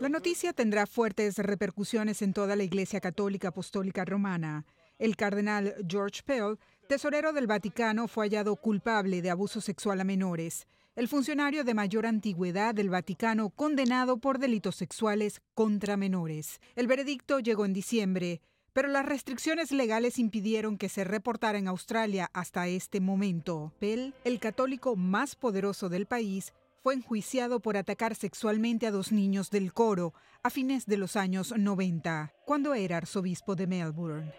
La noticia tendrá fuertes repercusiones en toda la Iglesia Católica Apostólica Romana. El cardenal George Pell, tesorero del Vaticano, fue hallado culpable de abuso sexual a menores. El funcionario de mayor antigüedad del Vaticano condenado por delitos sexuales contra menores. El veredicto llegó en diciembre, pero las restricciones legales impidieron que se reportara en Australia hasta este momento. Pell, el católico más poderoso del país, fue enjuiciado por atacar sexualmente a dos niños del coro a fines de los años 90, cuando era arzobispo de Melbourne.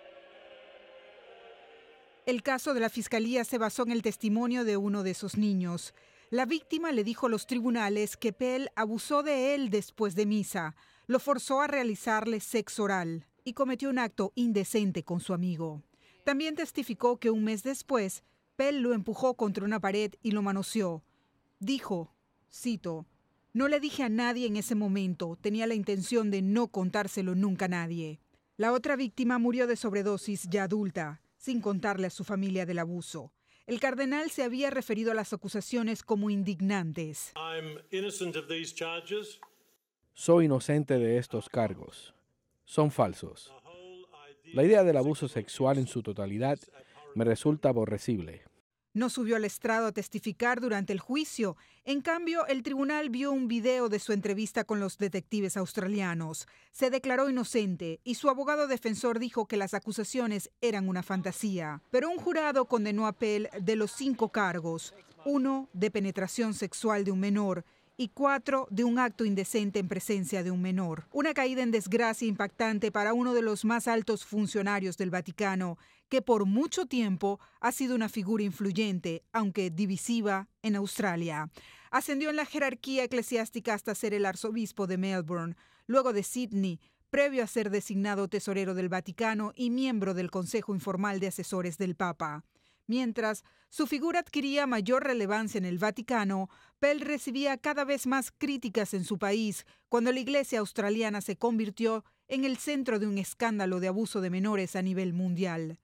El caso de la fiscalía se basó en el testimonio de uno de esos niños. La víctima le dijo a los tribunales que Pell abusó de él después de misa, lo forzó a realizarle sexo oral y cometió un acto indecente con su amigo. También testificó que un mes después, Pell lo empujó contra una pared y lo manoseó. Dijo Cito, no le dije a nadie en ese momento, tenía la intención de no contárselo nunca a nadie. La otra víctima murió de sobredosis ya adulta, sin contarle a su familia del abuso. El cardenal se había referido a las acusaciones como indignantes. Soy inocente de estos cargos. Son falsos. La idea del abuso sexual en su totalidad me resulta aborrecible. No subió al estrado a testificar durante el juicio. En cambio, el tribunal vio un video de su entrevista con los detectives australianos. Se declaró inocente y su abogado defensor dijo que las acusaciones eran una fantasía. Pero un jurado condenó a Pell de los cinco cargos, uno de penetración sexual de un menor, y cuatro de un acto indecente en presencia de un menor. Una caída en desgracia impactante para uno de los más altos funcionarios del Vaticano, que por mucho tiempo ha sido una figura influyente, aunque divisiva, en Australia. Ascendió en la jerarquía eclesiástica hasta ser el arzobispo de Melbourne, luego de Sydney, previo a ser designado tesorero del Vaticano y miembro del Consejo Informal de Asesores del Papa. Mientras su figura adquiría mayor relevancia en el Vaticano, Pell recibía cada vez más críticas en su país cuando la iglesia australiana se convirtió en el centro de un escándalo de abuso de menores a nivel mundial.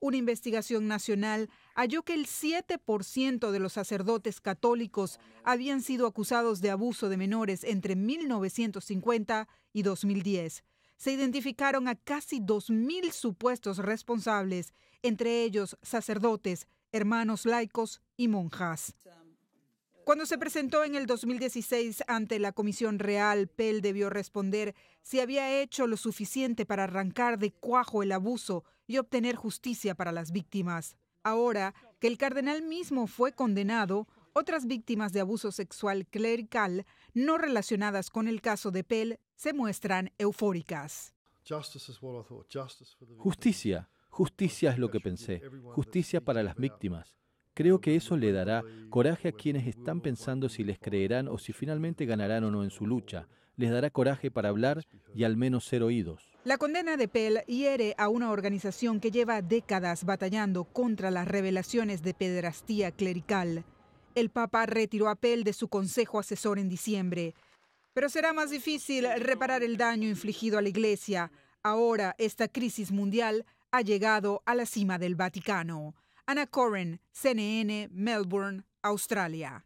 Una investigación nacional halló que el 7% de los sacerdotes católicos habían sido acusados de abuso de menores entre 1950 y 2010 se identificaron a casi 2.000 supuestos responsables, entre ellos sacerdotes, hermanos laicos y monjas. Cuando se presentó en el 2016 ante la Comisión Real, Pell debió responder si había hecho lo suficiente para arrancar de cuajo el abuso y obtener justicia para las víctimas. Ahora que el cardenal mismo fue condenado, otras víctimas de abuso sexual clerical no relacionadas con el caso de Pell se muestran eufóricas. Justicia, justicia es lo que pensé, justicia para las víctimas. Creo que eso le dará coraje a quienes están pensando si les creerán o si finalmente ganarán o no en su lucha. Les dará coraje para hablar y al menos ser oídos. La condena de Pell hiere a una organización que lleva décadas batallando contra las revelaciones de pedrastía clerical. El Papa retiró a Pell de su consejo asesor en diciembre. Pero será más difícil reparar el daño infligido a la Iglesia. Ahora esta crisis mundial ha llegado a la cima del Vaticano. Ana Corren, CNN, Melbourne, Australia.